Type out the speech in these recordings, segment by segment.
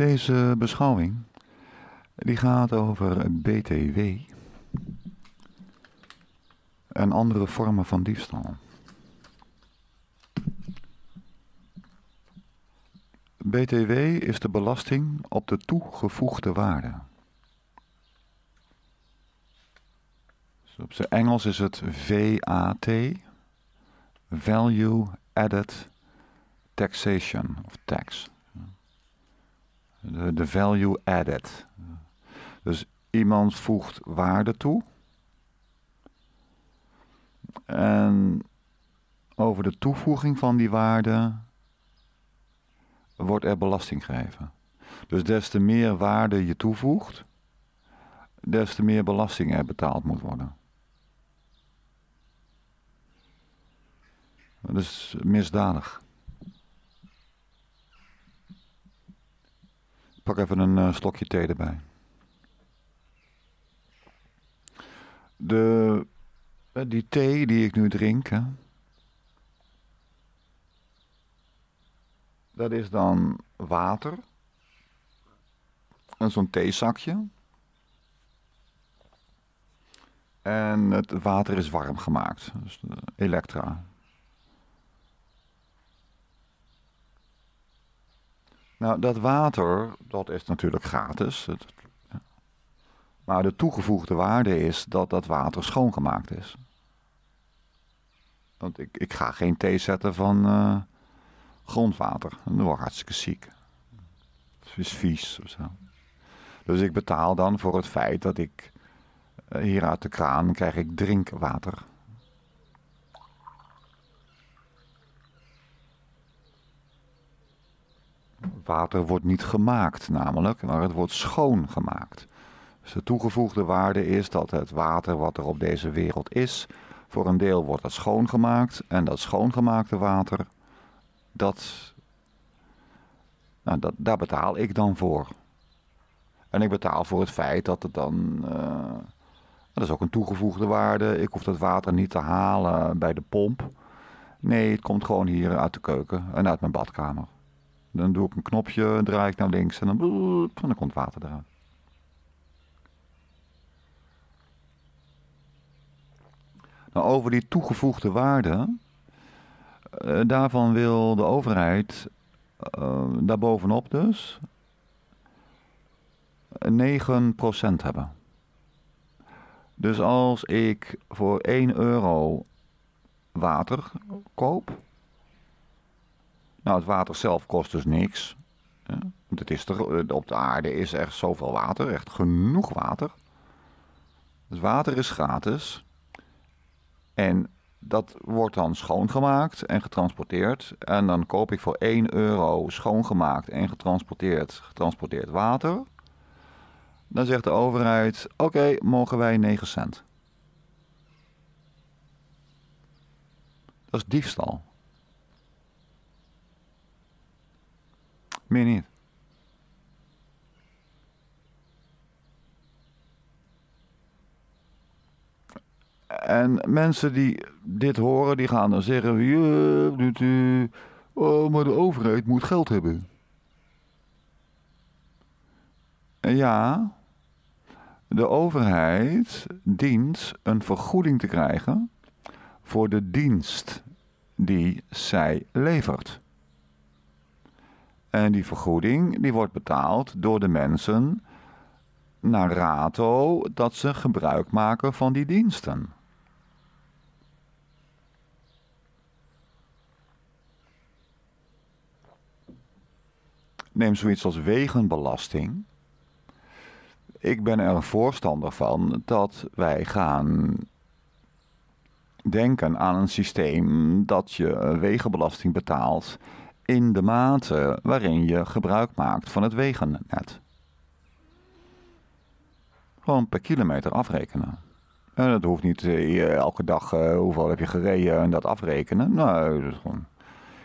Deze beschouwing die gaat over BTW en andere vormen van diefstal. BTW is de belasting op de toegevoegde waarde. Dus op zijn Engels is het VAT, Value Added Taxation of Tax. De, value added. Dus iemand voegt waarde toe. En over de toevoeging van die waarde wordt er belasting gegeven. Dus des te meer waarde je toevoegt, des te meer belasting er betaald moet worden. Dat is misdadig. pak even een eh, slokje thee erbij. De, eh, die thee die ik nu drink, dat is dan water. En zo'n theezakje. En het water is warm gemaakt. Dus eh, Elektra. Nou, dat water, dat is natuurlijk gratis. maar de toegevoegde waarde is dat dat water schoongemaakt is. Want ik, ik ga geen thee zetten van eh, grondwater. Dan word ik hartstikke ziek. Het is vies of zo. Dus ik betaal dan voor het feit dat ik eh, hier uit de kraan krijg ik drinkwater. Water wordt niet gemaakt namelijk, maar het wordt schoongemaakt. Dus de toegevoegde waarde is dat het water wat er op deze wereld is, voor een deel wordt dat schoongemaakt. En dat schoongemaakte water, dat, nou, dat, daar betaal ik dan voor. En ik betaal voor het feit dat het dan. Eh, dat is ook een toegevoegde waarde. Ik hoef dat water niet te halen bij de pomp. Nee, het komt gewoon hier uit de keuken en uit mijn badkamer. Dan doe ik een knopje, draai ik naar links en dan, dan komt water eraan. Nou, over die toegevoegde waarde, eh, daarvan wil de overheid, uh, daarbovenop dus, 9% hebben. Dus als ik voor 1 euro water koop, nou, het water zelf kost dus niks. Het is er, eh, op de aarde is echt zoveel water, echt genoeg water. Het water is gratis. En dat wordt dan schoongemaakt en getransporteerd. En dan koop ik voor 1 euro schoongemaakt en getransporteerd, getransporteerd water. Dan zegt de overheid: Oké, mogen wij 9 cent. Dat is diefstal. Meer niet. En mensen die dit horen, die gaan dan zeggen... Ja, oh, maar de overheid moet geld hebben. Ja, de overheid dient een vergoeding te krijgen voor de dienst die zij levert. En die vergoeding die wordt betaald door de mensen naar rato dat ze gebruik maken van die diensten. Neem zoiets als wegenbelasting. Ik ben er voorstander van dat wij gaan denken aan een systeem dat je eh, wegenbelasting betaalt in de mate waarin je gebruik maakt van het wegennet. Gewoon per kilometer afrekenen. En dat hoeft niet eh, elke dag eh, hoeveel heb je gereden en dat afrekenen. Nee, dat gewoon.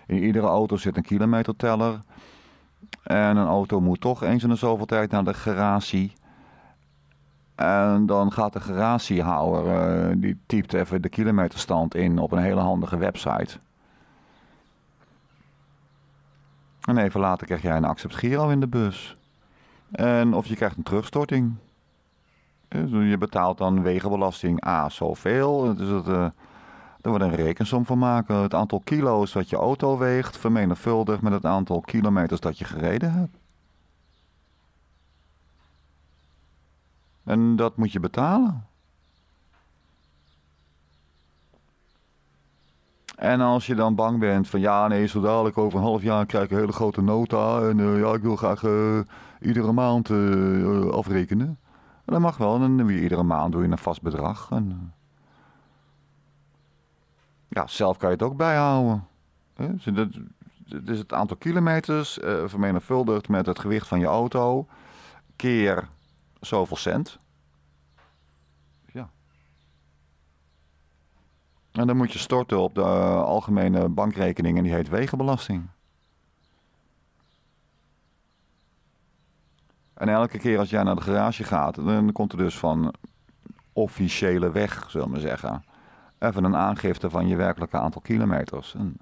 In iedere auto zit een kilometerteller. En een auto moet toch eens in de zoveel tijd naar de garage. En dan gaat de garagehouder, eh, die typt even de kilometerstand in op een hele handige website. En even later krijg jij een accept Giro in de bus. En of je krijgt een terugstorting. Je betaalt dan wegenbelasting A zoveel. Dus dat, eh, wordt een rekensom van maken. Het aantal kilo's dat je auto weegt vermenigvuldigd met het aantal kilometers dat je gereden hebt. En dat moet je betalen. En als je dan bang bent van ja, nee, zo dadelijk over een half jaar krijg ik een hele grote nota. En eh, ja, ik wil graag eh, iedere maand eh, afrekenen. dan dat mag wel. En dan iedere maand doe je een vast bedrag. En, ja, zelf kan je het ook bijhouden. Het dus dat, is het aantal kilometers vermenigvuldigd met het gewicht van je auto. Keer zoveel cent. En dan moet je storten op de eh, algemene bankrekening en die heet wegenbelasting. En elke keer als jij naar de garage gaat, dan komt er dus van officiële weg, zullen we zeggen, even een aangifte van je werkelijke aantal kilometers. En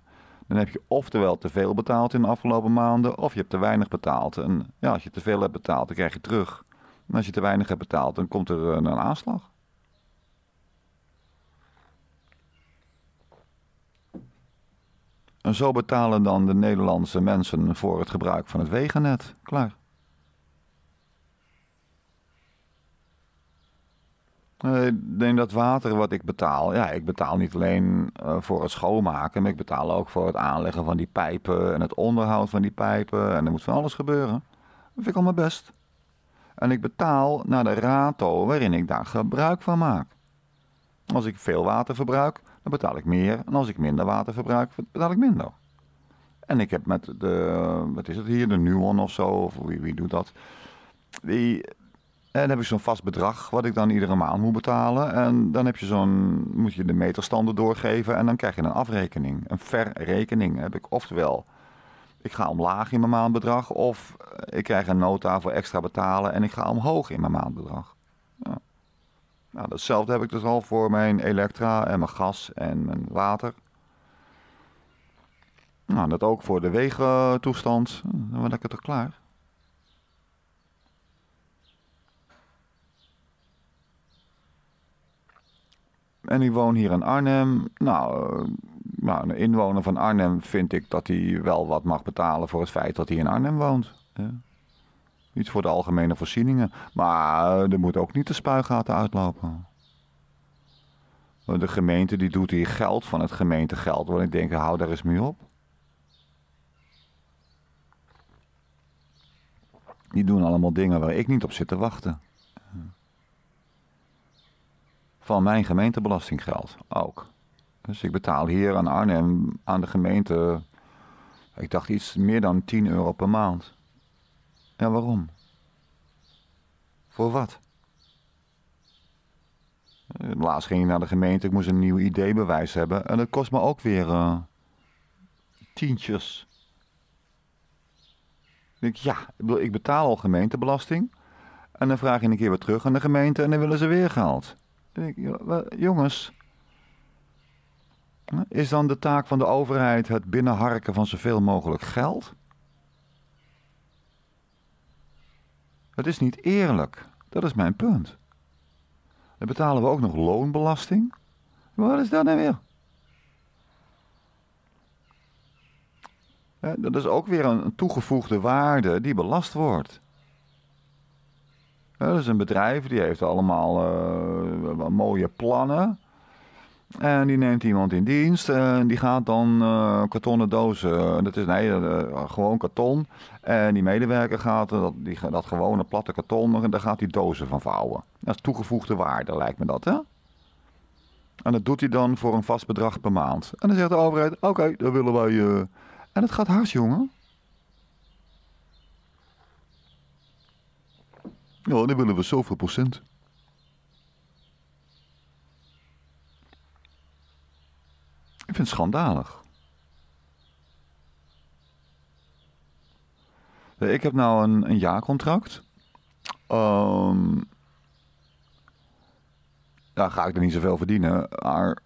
dan heb je oftewel te veel betaald in de afgelopen maanden, of je hebt te weinig betaald. En ja, als je te veel hebt betaald, dan krijg je terug. En als je te weinig hebt betaald, dan komt er eh, een aanslag. En zo betalen dan de Nederlandse mensen voor het gebruik van het wegennet. Klaar. Eh, Neem dat water wat ik betaal. Ja, ik betaal niet alleen eh, voor het schoonmaken, maar ik betaal ook voor het aanleggen van die pijpen en het onderhoud van die pijpen. En er moet van alles gebeuren. Dat vind ik mijn best. En ik betaal naar de rato waarin ik daar gebruik van maak. Als ik veel water verbruik, dan betaal ik meer. En als ik minder water verbruik, betaal ik minder. En ik heb met de, wat is het hier, de Nuon of zo, of wie, wie doet dat? en eh, dan heb ik zo'n vast bedrag wat ik dan iedere maand moet betalen. En dan heb je zo'n, moet je de meterstanden doorgeven en dan krijg je een afrekening. Een verrekening heb ik. Oftewel, ik ga omlaag in mijn maandbedrag of ik krijg een nota voor extra betalen en ik ga omhoog in mijn maandbedrag. Ja. Nou, datzelfde heb ik dus al voor mijn elektra en mijn gas en mijn water. Nou, dat ook voor de wegentoestand. Dan ben ik het toch klaar. En ik woon hier in Arnhem. Nou, eh, nou, een inwoner van Arnhem vind ik dat hij wel wat mag betalen voor het feit dat hij in Arnhem woont. Ja. Iets voor de algemene voorzieningen. Maar er moet ook niet de spuigaten uitlopen. De gemeente die doet hier geld van het gemeentegeld. Want ik denk, hou daar eens mee op. Die doen allemaal dingen waar ik niet op zit te wachten. Van mijn gemeentebelastinggeld ook. Dus ik betaal hier aan Arnhem, aan de gemeente, ik dacht iets meer dan 10 euro per maand. Ja, waarom? Voor wat? Laatst ging ik naar de gemeente, ik moest een nieuw ID-bewijs hebben. En dat kost me ook weer eh, tientjes. Ik, ja, ik betaal al gemeentebelasting. En dan vraag je een keer weer terug aan de gemeente en dan willen ze weer geld, Dan denk ik, eh, jongens, is dan de taak van de overheid het binnenharken van zoveel mogelijk geld? Het is niet eerlijk. Dat is mijn punt. Dan betalen we ook nog loonbelasting. Maar wat is dat nou weer? dat is ook weer een toegevoegde waarde die belast wordt. dat is een bedrijf die heeft allemaal eh, mooie plannen. En die neemt iemand in dienst en die gaat dan eh, kartonnen dozen, eh, dat is nee, eh, gewoon karton. En die medewerker gaat dat, die, dat gewone platte karton, en daar gaat hij dozen van vouwen. Dat is toegevoegde waarde, lijkt me dat, hè? En dat doet hij dan voor een vast bedrag per maand. En dan zegt de overheid, oké, okay, daar willen wij... Uh... En dat gaat hard, jongen. Ja, dan willen we zoveel procent. Ik vind het schandalig. Eh, ik heb nou een, een jaarcontract. Ehm, daar ga ik er niet zoveel verdienen. Maar,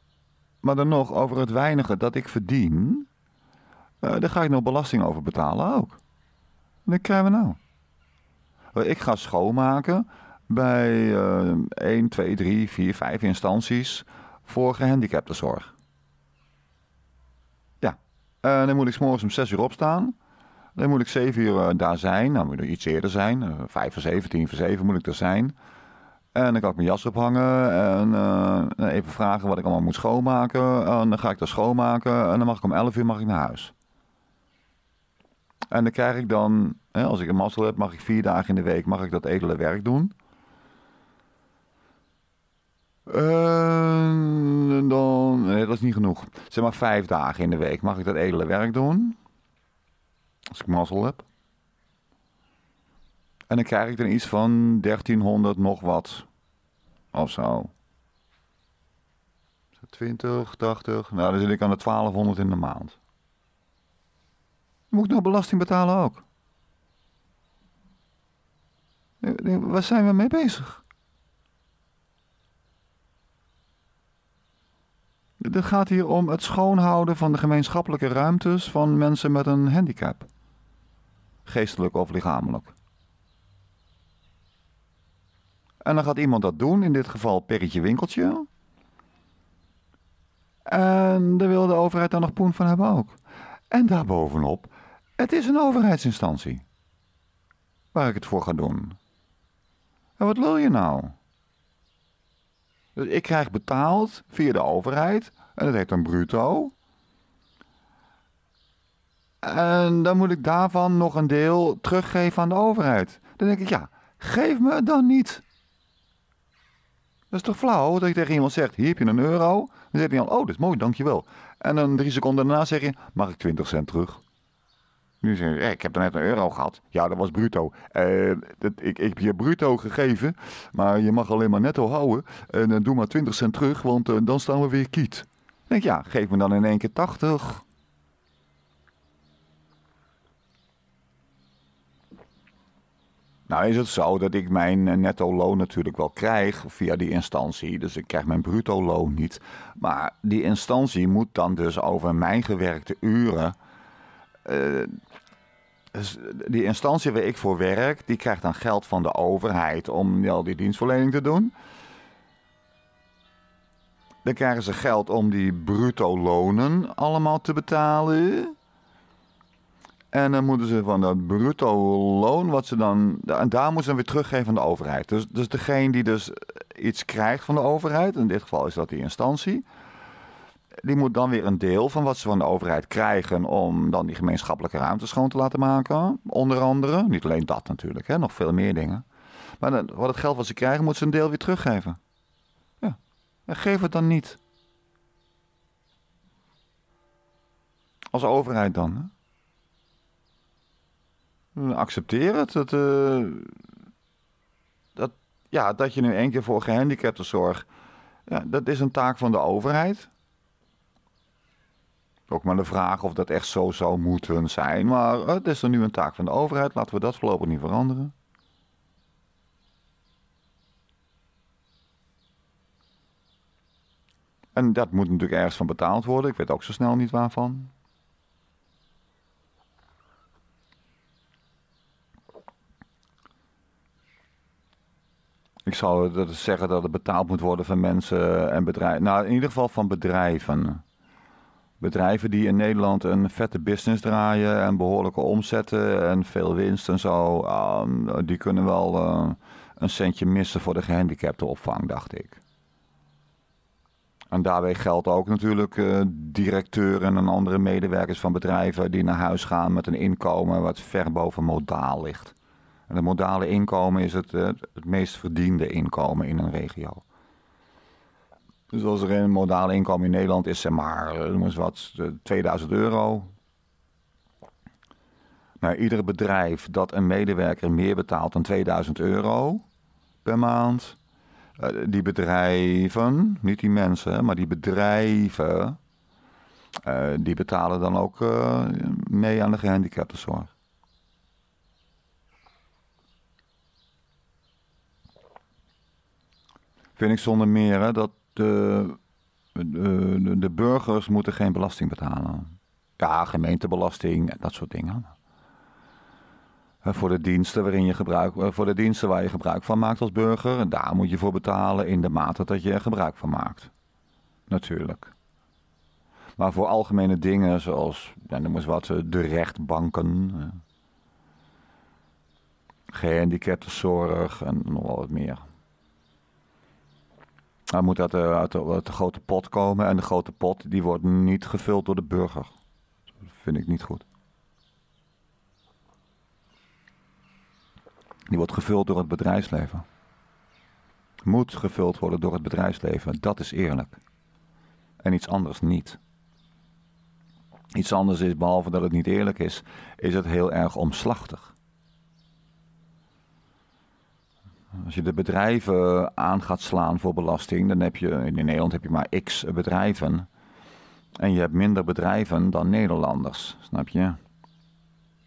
maar dan nog, over het weinige dat ik verdien... Eh, daar ga ik nog belasting over betalen ook. Wat krijgen we nou? Eh, ik ga schoonmaken bij uh, 1, 2, 3, 4, 5 instanties voor gehandicaptenzorg. Uh, dan moet ik morgens om 6 uur opstaan. Dan moet ik 7 uur eh, daar zijn. Dan nou, moet ik iets eerder zijn. Uh, eh, 5 voor 7, tien voor zeven moet ik er zijn. En dan kan ik mijn jas ophangen en even vragen wat ik allemaal moet schoonmaken. En dan ga ik dat schoonmaken en dan mag ik om 11 uur mag ik naar huis. En dan krijg ik dan, hè, als ik een mazzel heb, mag ik vier dagen in de week mag ik dat edele werk doen. Uh, dan, nee, dat is niet genoeg. Zeg maar vijf dagen in de week. Mag ik dat edele werk doen? Als ik mazzel heb. En dan krijg ik er iets van 1300 nog wat. Of zo. 20, 80. Nou, dan zit ik aan de 1200 in de maand. Moet ik nog belasting betalen ook? Eh, eh, waar zijn we mee bezig? Het gaat hier om het schoonhouden van de gemeenschappelijke ruimtes van mensen met een handicap. Geestelijk of lichamelijk. En dan gaat iemand dat doen, in dit geval Perretje Winkeltje. En daar wil de overheid dan nog poen van hebben ook. En daarbovenop, het is een overheidsinstantie. Waar ik het voor ga doen. En wat wil je nou? Dus ik krijg betaald via de overheid. En dat heet dan bruto. En dan moet ik daarvan nog een deel teruggeven aan de overheid. Dan denk ik, ja, geef me het dan niet. Dat is toch flauw dat je tegen iemand zegt, hier heb je een euro. Dan zegt hij al, oh, dat is mooi, dankjewel. En dan drie seconden daarna zeg je, mag ik 20 cent terug? Nu zeggen ze, eh, ik heb net een euro gehad. Ja, dat was bruto. Eh, dat, ik, ik, heb je bruto gegeven, maar je mag alleen maar netto houden. En dan eh, doe maar 20 cent terug, want dan staan we weer kiet. Ik denk, ja, geef me dan in één keer 80. Nou is het zo dat ik mijn netto loon natuurlijk wel krijg via die instantie. Dus ik krijg mijn bruto loon niet. Maar die instantie moet dan dus over mijn gewerkte uren eh, die instantie waar ik voor werk, die krijgt dan geld van de overheid om al die dienstverlening te doen. Dan krijgen ze geld om die bruto lonen allemaal te betalen. En dan moeten ze van dat bruto loon, wat ze dan. En daar moeten ze dan weer teruggeven aan de overheid. Dus, dus degene die dus iets krijgt van de overheid, in dit geval is dat die instantie die moet dan weer een deel van wat ze van de overheid krijgen om dan die gemeenschappelijke ruimte schoon te laten maken. Onder andere. Niet alleen dat natuurlijk, hè, nog veel meer dingen. Maar dan, wat het geld wat ze krijgen, moet ze een deel weer teruggeven. Ja, en geef het dan niet. Als overheid dan. Hè? accepteer het. Dat, eh, dat, ja, dat je nu één keer voor gehandicaptenzorg. Ja, dat is een taak van de overheid. Ook maar de vraag of dat echt zo zou moeten zijn. Maar het is er nu een taak van de overheid. Laten we dat voorlopig niet veranderen. En dat moet natuurlijk ergens van betaald worden. Ik weet ook zo snel niet waarvan. Ik zou dat zeggen dat het betaald moet worden van mensen en bedrijven. Nou, in ieder geval van bedrijven bedrijven die in Nederland een vette business draaien en behoorlijke omzetten eh, en veel winst en zo, ehm, die kunnen wel eh, een centje missen voor de gehandicapte opvang, dacht ik. En daarbij geldt ook natuurlijk eh, directeuren en andere medewerkers van bedrijven die naar huis gaan met een inkomen wat ver boven modaal ligt. En het modale inkomen is het, het meest verdiende inkomen in een regio. Dus als er een modaal inkomen in Nederland is, zeg maar, eh, noem wat, 2000 eh, euro. Maar nou, ieder bedrijf dat een medewerker meer betaalt dan 2000 euro per maand, eh, die bedrijven, niet die mensen, maar die bedrijven, die betalen dan ook mee aan de gehandicaptenzorg. vind ik zonder meer hè, dat de, de, burgers moeten geen belasting betalen. Ja, gemeentebelasting en dat soort dingen. Eh, voor de, diensten waarin je gebruik, eh, voor de diensten waar je gebruik van maakt als burger, daar moet je voor betalen in de mate dat je er gebruik van maakt. Natuurlijk. Maar voor algemene dingen zoals, noem wat, eh, de rechtbanken, gehandicaptenzorg en nog wel wat meer. Hij moet uit de, uit de, grote pot komen. En de grote pot die wordt niet gevuld door de burger. Dat vind ik niet goed. Die wordt gevuld door het bedrijfsleven. Moet gevuld worden door het bedrijfsleven. Dat is eerlijk. En iets anders niet. Iets anders is, behalve dat het niet eerlijk is, is het heel erg omslachtig. Als je de bedrijven aan gaat slaan voor belasting, dan heb je in Nederland heb je maar x bedrijven. En je hebt minder bedrijven dan Nederlanders, snap je?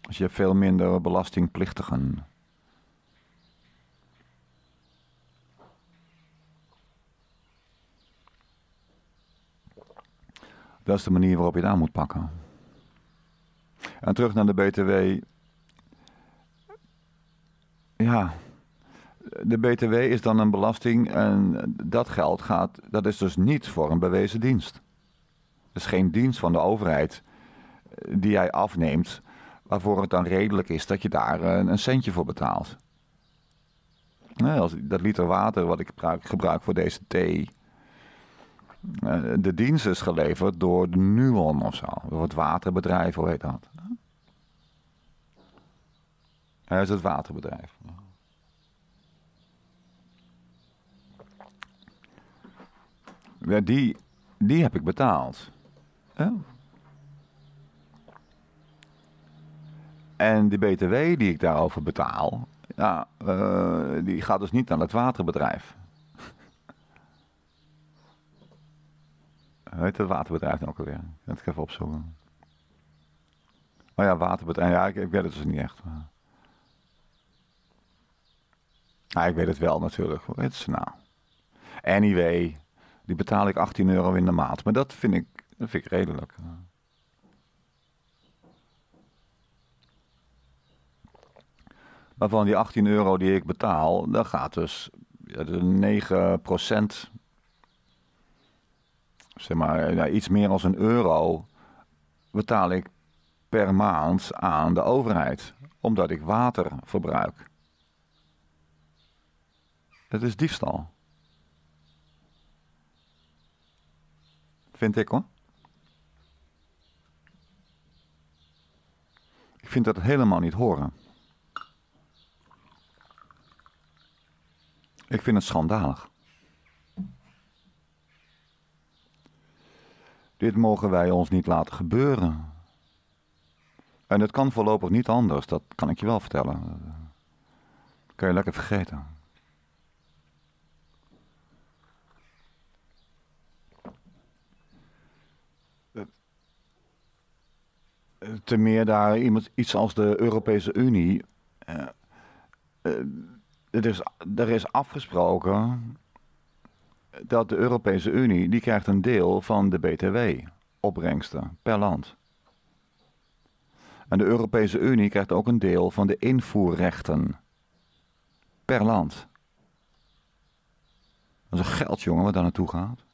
Dus je hebt veel minder belastingplichtigen. Dat is de manier waarop je het aan moet pakken. En terug naar de BTW. Ja, de BTW is dan een belasting en dat geld gaat, dat is dus niet voor een bewezen dienst. Het is geen dienst van de overheid eh, die jij afneemt, waarvoor het dan redelijk is dat je daar eh, een centje voor betaalt. Als dat liter water wat ik gebruik voor deze thee, eh, de dienst is geleverd door de Nuon of zo, door het waterbedrijf, hoe heet dat? Hij is het waterbedrijf. Ja, die, die heb ik betaald. En die BTW die ik daarover betaal, ja, eh, die gaat dus niet naar het waterbedrijf. Heet het waterbedrijf nou ook alweer? Dat ik even opzoeken. Oh ja, waterbedrijf. Ja, ik, ik weet het dus niet echt. Maar... Nou, ik weet het wel natuurlijk. Hoe heet nou? Anyway, die betaal ik 18 euro in de maand. Maar dat vind ik, dat vind ik redelijk. Maar van die 18 euro die ik betaal, daar gaat dus 9 zeg maar iets meer dan een euro, betaal ik per maand aan de overheid. Omdat ik water verbruik. Het is diefstal. vind ik hoor. Ik vind dat helemaal niet horen. Ik vind het schandalig. Dit mogen wij ons niet laten gebeuren. En het kan voorlopig niet anders, dat kan ik je wel vertellen. kan je lekker vergeten. Te meer daar iemand, iets als de Europese Unie. Uh, er, is, er is afgesproken dat de Europese Unie die krijgt een deel van de BTW-opbrengsten per land. En de Europese Unie krijgt ook een deel van de invoerrechten per land. Dat is een geld, jongen, wat daar naartoe gaat.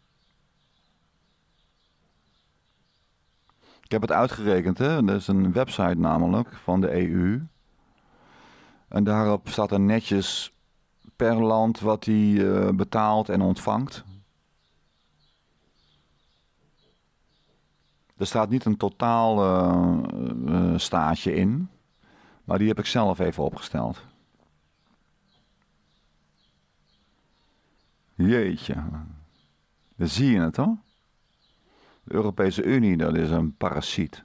Ik heb het uitgerekend, hè. Er is een website namelijk van de EU. En daarop staat er netjes per land wat hij eh, betaalt en ontvangt. Er staat niet een totaal uh, staatje in, maar die heb ik zelf even opgesteld. Jeetje. Dan zie je het hoor. De Europese Unie, dat is een parasiet.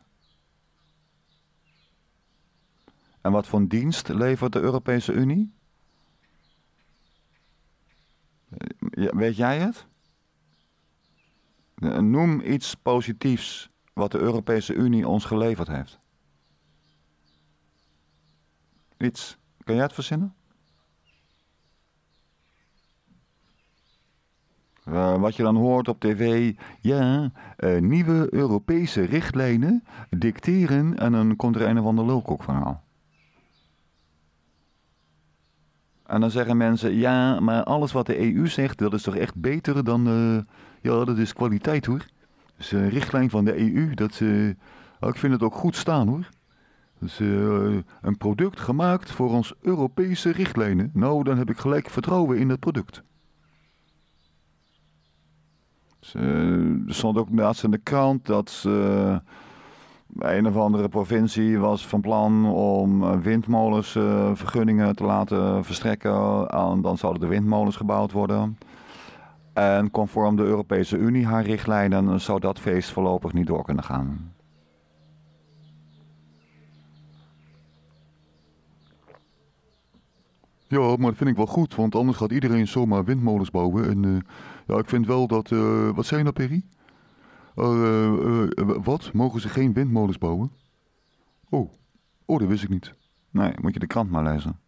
En wat voor dienst levert de Europese Unie? Weet jij het? Noem iets positiefs wat de Europese Unie ons geleverd heeft. Iets. Kan jij het verzinnen? Eh, wat je dan hoort op tv, ja, eh, nieuwe Europese richtlijnen dicteren en dan komt er een of ander lulkok verhaal. En dan zeggen mensen, ja, maar alles wat de EU zegt, dat is toch echt beter dan, uh, ja, dat is kwaliteit hoor. Dus een richtlijn van de EU, dat, oh, ik vind het ook goed staan hoor. Dus een product gemaakt voor ons Europese richtlijnen. Nou, dan heb ik gelijk vertrouwen in dat product er stond ook laatst in de krant dat eh, een of andere provincie was van plan om eh, windmolens eh, vergunningen te laten verstrekken. En dan zouden de windmolens gebouwd worden. En conform de Europese Unie haar richtlijnen zou dat feest voorlopig niet door kunnen gaan. Ja, maar dat vind ik wel goed, want anders gaat iedereen zomaar windmolens bouwen. En eh, ja, ik vind wel dat. Eh, wat zei je nou, Perry? Oh, eh, wat? Mogen ze geen windmolens bouwen? Oh, oh, dat wist ik niet. Nee, moet je de krant maar lezen.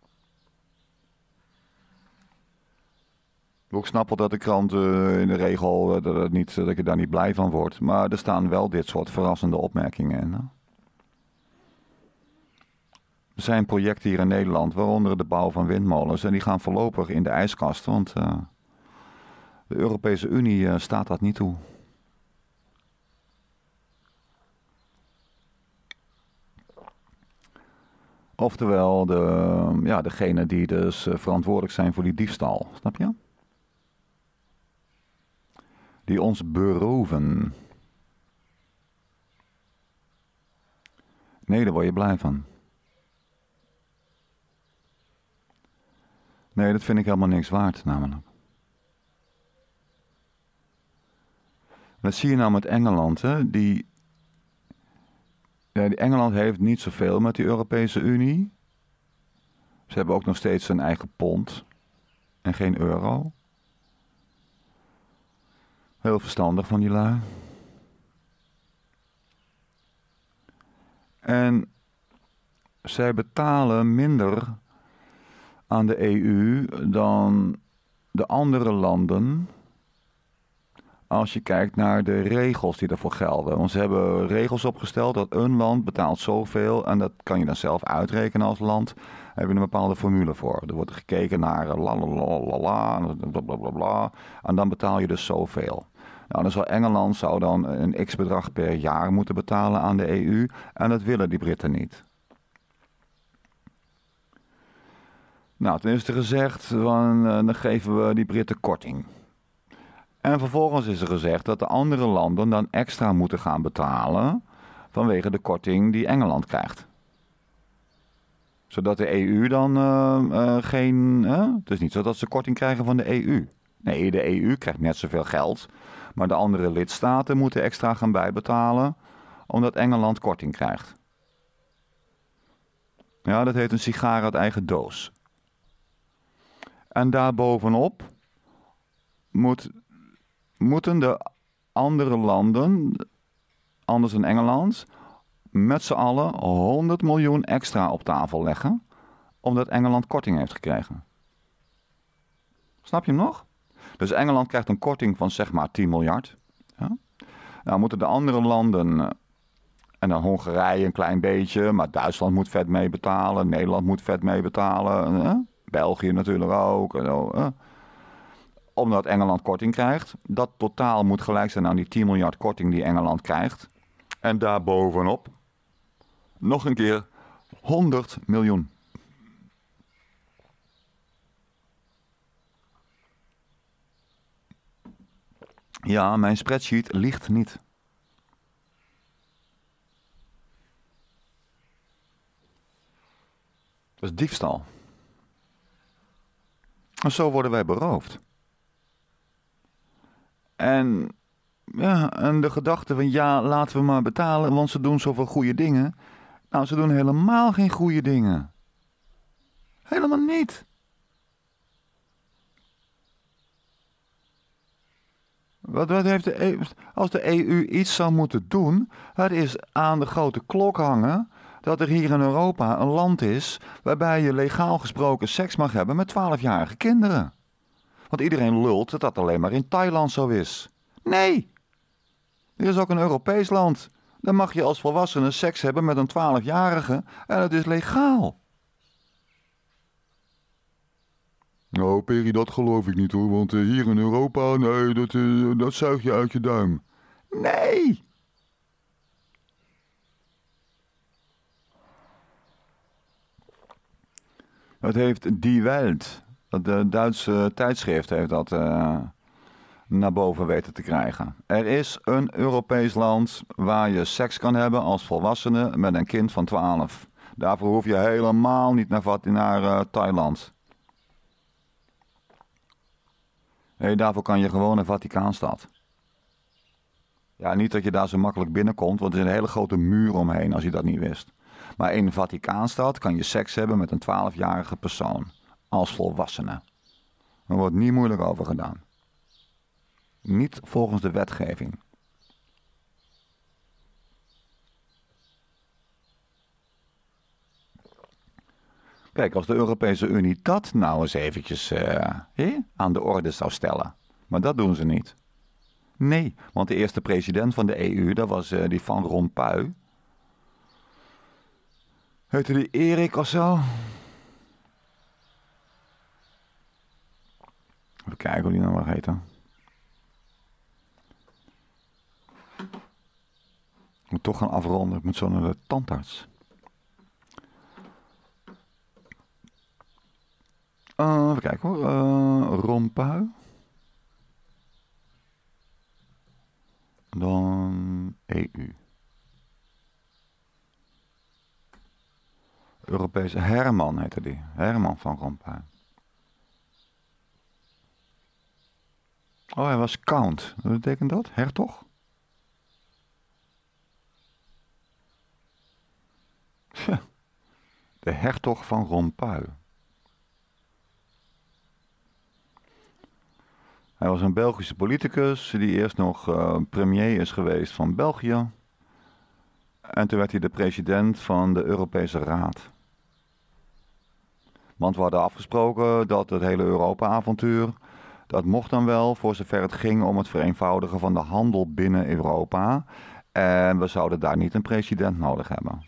Ik snap dat de krant in de regel dat, het niet, dat ik daar niet blij van word. Maar er staan wel dit soort verrassende opmerkingen in zijn projecten hier in Nederland, waaronder de bouw van windmolens. En die gaan voorlopig in de ijskast, want eh, de Europese Unie eh, staat dat niet toe. Oftewel, de, ja, degenen die dus eh, verantwoordelijk zijn voor die diefstal, snap je? Die ons beroven. Nee, daar word je blij van. Nee, dat vind ik helemaal niks waard namelijk. Dat zie je nou met Engeland. Hè? Die, ja, die Engeland heeft niet zoveel met die Europese Unie. Ze hebben ook nog steeds hun eigen pond en geen euro. Heel verstandig van die lui. En zij betalen minder aan de EU dan de andere landen als je kijkt naar de regels die daarvoor gelden. Want ze hebben regels opgesteld dat een land betaalt zoveel en dat kan je dan zelf uitrekenen als land. Daar heb je een bepaalde formule voor. Er wordt gekeken naar eh, la la la la bla bla en dan betaal je dus zoveel. Nou, dan zou Engeland zou dan een x bedrag per jaar moeten betalen aan de EU en dat willen die Britten niet. Nou, ten eerste gezegd, van, eh, dan geven we die Britten korting. En vervolgens is er gezegd dat de andere landen dan extra moeten gaan betalen vanwege de korting die Engeland krijgt. Zodat de EU dan eh, eh, geen. het is niet zo dat ze korting krijgen van de EU. Nee, de EU krijgt net zoveel geld. Maar de andere lidstaten moeten extra gaan bijbetalen omdat Engeland korting krijgt. Ja, dat heet een sigaar uit eigen doos. En daarbovenop moet, moeten de andere landen, anders dan Engeland, met z'n allen 100 miljoen extra op tafel leggen, omdat Engeland korting heeft gekregen. Snap je hem nog? Dus Engeland krijgt een korting van zeg maar 10 miljard. Ja? Nou moeten de andere landen, en dan Hongarije een klein beetje, maar Duitsland moet vet mee betalen, Nederland moet vet meebetalen. België natuurlijk ook. Omdat Engeland korting krijgt. Dat totaal moet gelijk zijn aan die 10 miljard korting die Engeland krijgt. En daarbovenop nog een keer 100 miljoen. Ja, mijn spreadsheet ligt niet. Dat is diefstal. En zo worden wij beroofd. En, ja, en de gedachte van ja, laten we maar betalen, want ze doen zoveel goede dingen. Nou, ze doen helemaal geen goede dingen. Helemaal niet. Wat, wat heeft de EU, als de EU iets zou moeten doen, het is aan de grote klok hangen dat er hier in Europa een land is waarbij je legaal gesproken seks mag hebben met 12-jarige kinderen. Want iedereen lult dat dat alleen maar in Thailand zo is. Nee! Er is ook een Europees land. Dan mag je als volwassene seks hebben met een 12-jarige en het is legaal. Nou, Peri, dat geloof ik niet hoor, want eh, hier in Europa, nee, dat, eh, dat zuig je uit je duim. Nee! Het heeft Die Welt, De eh, Duitse tijdschrift, heeft dat eh, naar boven weten te krijgen. Er is een Europees land waar je seks kan hebben als volwassene met een kind van 12. Daarvoor hoef je helemaal niet naar, naar eh, Thailand. Nee, daarvoor kan je gewoon naar Vaticaanstad. Ja, niet dat je daar zo makkelijk binnenkomt, want er is een hele grote muur omheen als je dat niet wist. Maar in een Vaticaanstad kan je seks hebben met een 12-jarige persoon. Als volwassene. Er wordt niet moeilijk over gedaan. Niet volgens de wetgeving. Kijk, als de Europese Unie dat nou eens eventjes eh, aan de orde zou stellen. Maar dat doen ze niet. Nee, want de eerste president van de EU, dat was eh, die Van Rompuy. Heette die Erik of zo? Even kijken hoe die nou mag heet dan. Ik moet toch gaan afronden. met moet zo naar de tandarts. Uh, even kijken hoor. Uh, eh, Rompuy. Dan EU. Europese Herman heette die. Herman van Rompuy. Oh, hij was count. Wat betekent dat? Hertog? De hertog van Rompuy. Hij was een Belgische politicus die eerst nog eh, premier is geweest van België. En toen werd hij de president van de Europese Raad. Want we hadden afgesproken dat het hele Europa-avontuur. Dat mocht dan wel, voor zover het ging om het vereenvoudigen van de handel binnen Europa. En we zouden daar niet een president nodig hebben.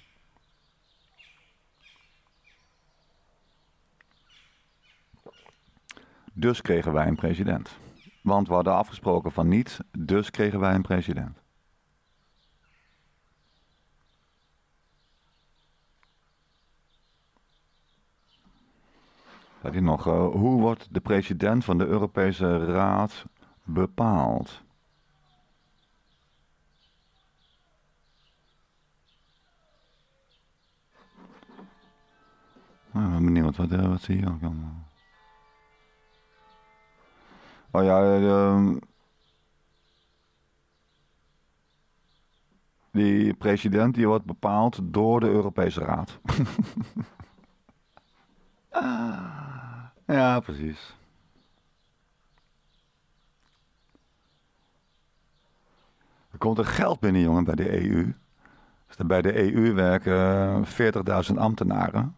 Dus kregen wij een president. Want we hadden afgesproken van niet, dus kregen wij een president. Eh, hoe wordt de president van de Europese Raad bepaald? ik ben benieuwd wat, eh, wat hier kan. Oh ja, eh, de, ehm, die president die wordt bepaald door de Europese Raad. Ah, ja, precies. Er komt er geld binnen, jongen, bij de EU. bij de EU werken 40.000 ambtenaren. En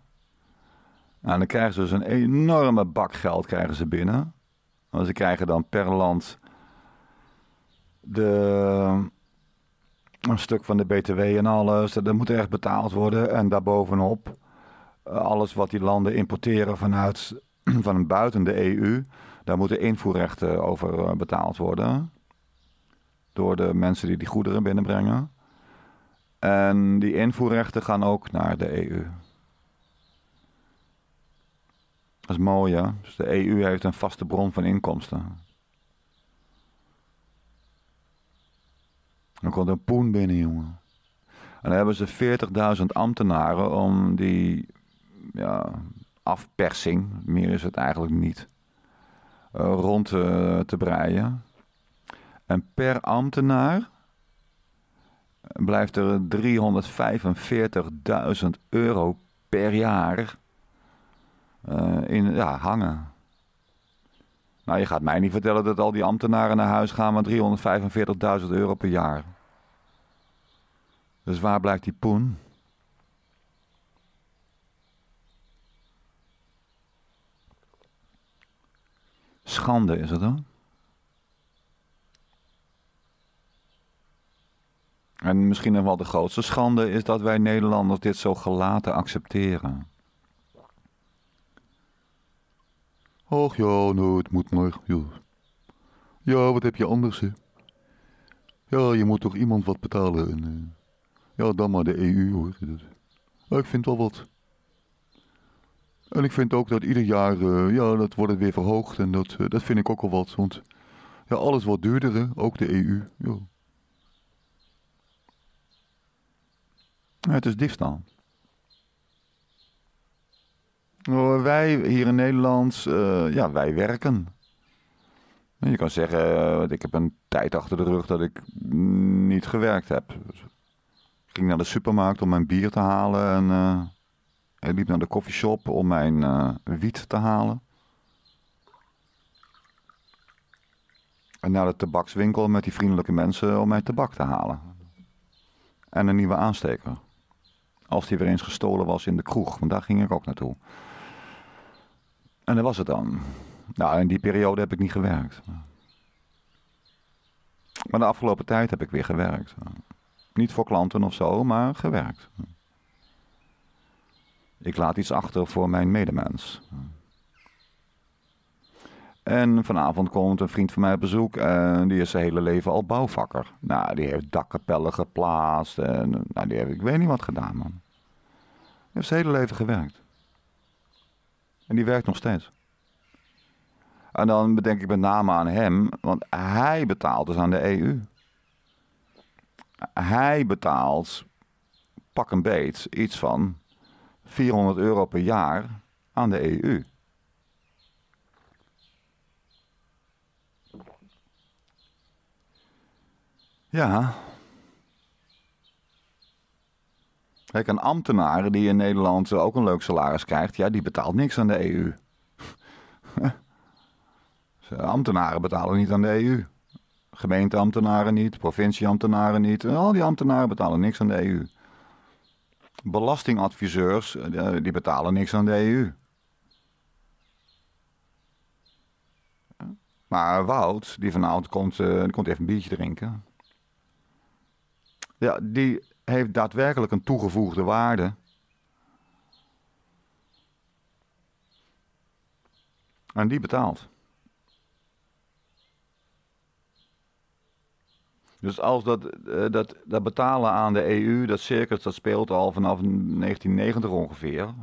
nou, dan krijgen ze dus een enorme bak geld krijgen ze binnen. Want ze krijgen dan per land de, een stuk van de BTW en alles. Dat moet echt betaald worden. En daarbovenop eh, alles wat die landen importeren vanuit van buiten de EU, daar moeten invoerrechten over eh, betaald worden. Door de mensen die die goederen binnenbrengen. En die invoerrechten gaan ook naar de EU. Dat is mooi, hè? Dus de EU heeft een vaste bron van inkomsten. Dan komt een poen binnen, jongen. En dan hebben ze 40.000 ambtenaren om die ja, afpersing, meer is het eigenlijk niet, eh, rond te, eh, te breien. En per ambtenaar eh, blijft er 345.000 euro per jaar in, ja, hangen. Nou, je gaat mij niet vertellen dat al die ambtenaren naar huis gaan met 345.000 euro per jaar. Dus waar blijft die poen? Schande is het dan? En misschien nog wel de grootste schande is dat wij Nederlanders dit zo gelaten accepteren. Och ja, nou, het moet maar. Ja, ja wat heb je anders, Ja, je moet toch iemand wat betalen. En, eh, ja, dan maar de EU, hoor. ik vind wel wat. En ik vind ook dat ieder jaar, eh, ja, dat wordt het weer verhoogd. En dat, eh, dat vind ik ook al wat. Want ja, alles wordt duurder, hè? ook de EU. Ja. Het is diefstal. Nou, wij hier in Nederland, eh, ja, wij werken. Je kan zeggen, ik heb een tijd achter de rug dat ik niet gewerkt heb. Ik ging naar de supermarkt om mijn bier te halen en... Hij liep naar de koffieshop om mijn eh, wiet te halen. En naar de tabakswinkel met die vriendelijke mensen om mijn tabak te halen. En een nieuwe aansteker. Als die weer eens gestolen was in de kroeg, want daar ging ik ook naartoe. En dat was het dan. Nou, in die periode heb ik niet gewerkt. Maar de afgelopen tijd heb ik weer gewerkt. Niet voor klanten of zo, maar gewerkt. Ik laat iets achter voor mijn medemens. En vanavond komt een vriend van mij op bezoek en die is zijn hele leven al bouwvakker. Nou, die heeft dakkapellen geplaatst en nou, die heeft ik weet niet wat gedaan, man. Hij heeft zijn hele leven gewerkt. En die werkt nog steeds. En dan bedenk ik met name aan hem, want hij betaalt dus aan de EU. Hij betaalt pak een beet iets van 400 euro per jaar aan de EU. Ja. Kijk, een ambtenaar die in Nederland ook een leuk salaris krijgt, ja, die betaalt niks aan de EU. ambtenaren betalen niet aan de EU. Gemeenteambtenaren niet, provincieambtenaren niet. al die ambtenaren betalen niks aan de EU belastingadviseurs, eh, eh, die betalen niks aan de EU. Maar Wout, die vanavond komt, eh, die komt even een biertje drinken. Ja, die heeft daadwerkelijk een toegevoegde waarde. En die betaalt. Dus als dat, eh, dat, dat betalen aan de EU, dat circus, dat speelt al vanaf 1990 ongeveer.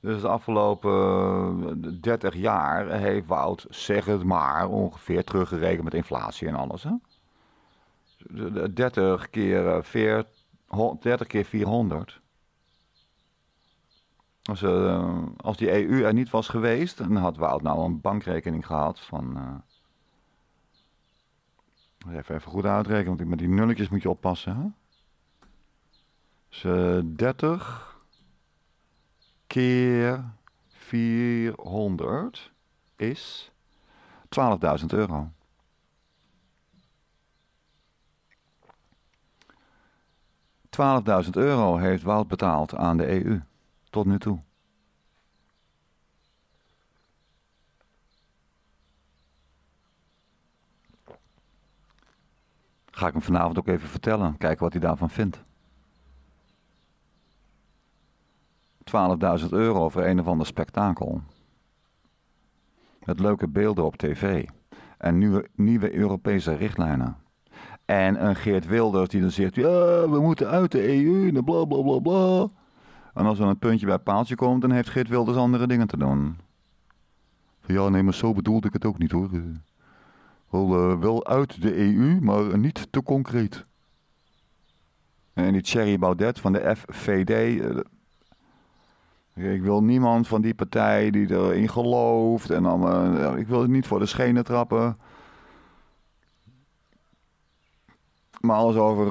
Dus de afgelopen 30 eh, jaar heeft Wout, zeg het maar, ongeveer teruggerekend met inflatie en alles. Hè? 30 dus, eh, keer, 4, 30 keer 400. Als, als die EU er niet was geweest, dan had Wout nou een bankrekening gehad van... Even, even goed uitrekenen, want met die nulletjes moet je oppassen. Hè? Dus 30 eh, keer 400 is 12.000 euro. 12.000 euro heeft Wout betaald aan de EU tot nu toe. Ga ik hem vanavond ook even vertellen, kijken wat hij daarvan vindt. 12.000 euro voor een of ander spektakel. Met leuke beelden op tv. En nieuwe, Europese richtlijnen. En een Geert Wilders die dan zegt: Ja, we moeten uit de EU en bla bla bla bla. En als er een puntje bij paaltje komt, dan heeft Geert Wilders andere dingen te doen. Ja, nee, maar zo bedoelde ik het ook niet hoor. Wil uh, wel uit de EU, maar niet te concreet. En die Thierry Baudet van de FVD. Eh, ik wil niemand van die partij die erin gelooft. En dan, eh, ik wil het niet voor de schenen trappen. Maar alles over.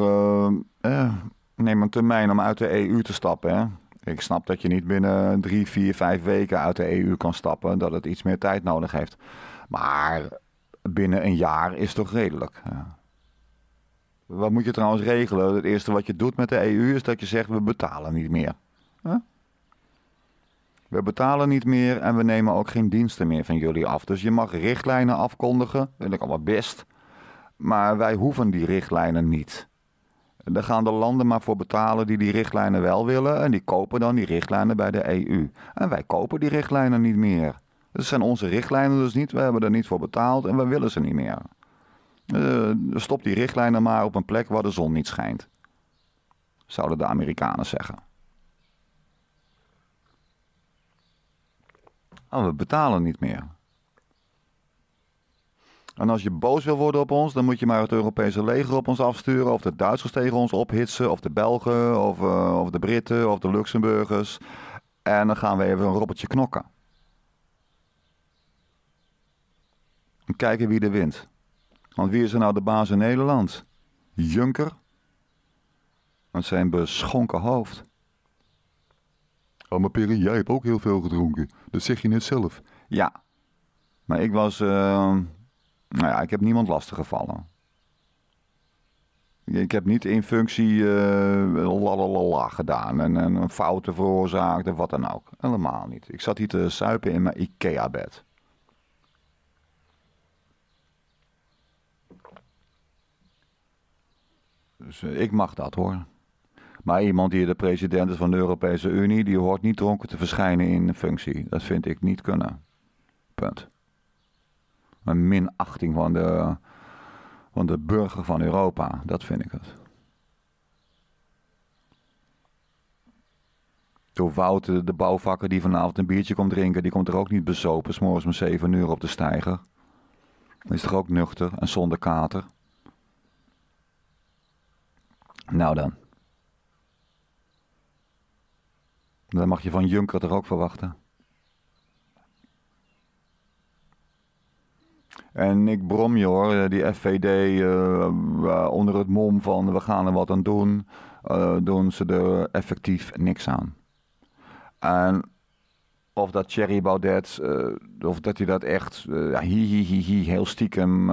neem een termijn om uit de EU te stappen. Hè? Ik snap dat je niet binnen drie, vier, vijf weken uit de EU kan stappen. Dat het iets meer tijd nodig heeft. Maar binnen een jaar is toch redelijk. Wat moet je trouwens regelen? Het eerste wat je doet met de EU is dat je zegt: we betalen niet meer. We betalen niet meer en we nemen ook geen diensten meer van jullie af. Dus je mag richtlijnen afkondigen, vind ik allemaal best. Maar wij hoeven die richtlijnen niet. Dan gaan de landen maar voor betalen die die richtlijnen wel willen. En die kopen dan die richtlijnen bij de EU. En wij kopen die richtlijnen niet meer. Dat zijn onze richtlijnen dus niet. We hebben er niet voor betaald en we willen ze niet meer. Uh, stop die richtlijnen maar op een plek waar de zon niet schijnt. Zouden de Amerikanen zeggen. Oh, we betalen niet meer. En als je boos wil worden op ons, dan moet je maar het Europese leger op ons afsturen. Of de Duitsers tegen ons ophitsen. Of de Belgen. Of, eh, of de Britten. Of de Luxemburgers. En dan gaan we even een robbertje knokken. kijken wie er wint. Want wie is er nou de baas in Nederland? Junker? Met zijn beschonken hoofd. Oh, maar Perry, jij hebt ook heel veel gedronken. Dat zeg je net zelf. Ja, maar ik was... Eh, nou ja, ik heb niemand lastiggevallen. Ik heb niet in functie uh, lalalala gedaan en, en fouten veroorzaakt of wat dan ook. Helemaal niet. Ik zat hier te suipen in mijn IKEA-bed. Dus eh, ik mag dat hoor. Maar iemand die de president is van de Europese Unie, die hoort niet dronken te verschijnen in functie. Dat vind ik niet kunnen. Punt. Een minachting van de, van de burger van Europa, dat vind ik het. Toen Wouter, de bouwvakker die vanavond een biertje komt drinken, die komt er ook niet bezopen, s'morgens om 7 uur op de stijger. Dan is toch ook nuchter en zonder kater. Nou dan. Dan mag je van Juncker toch ook verwachten. En ik brom je hoor, eh, die FVD eh, eh, onder het mom van we gaan er wat aan doen, doen ze er effectief niks aan. En of dat Thierry Baudet, of dat hij dat echt hi, hi, hi, hi, heel stiekem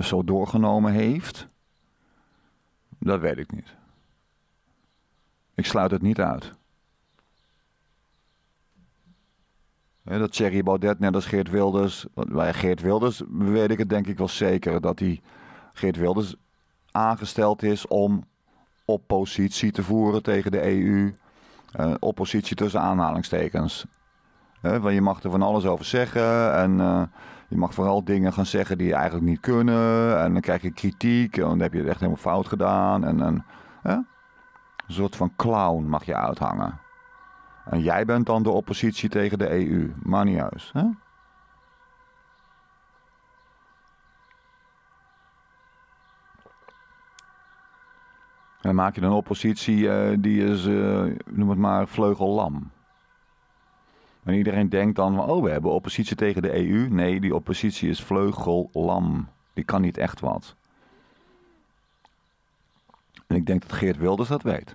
zo doorgenomen heeft. Dat weet ik niet. Ik sluit het niet uit. dat Thierry Baudet, net als Geert Wilders. Bij Geert Wilders weet ik het denk ik wel zeker dat hij Geert Wilders aangesteld is om oppositie te voeren tegen de EU. Eh, oppositie tussen aanhalingstekens. want je mag er van alles over zeggen en eh, je mag vooral dingen gaan zeggen die je eigenlijk niet kunnen. En dan krijg je kritiek. En dan heb je het echt helemaal fout gedaan. En, hè? een soort van clown mag je uithangen. En jij bent dan de oppositie tegen de EU. Maar niet juist. Hè? En dan maak je een oppositie eh, die is, eh, noem het maar, vleugellam. En iedereen denkt dan, oh, we hebben oppositie tegen de EU. Nee, die oppositie is vleugellam. Die kan niet echt wat. En ik denk dat Geert Wilders dat weet.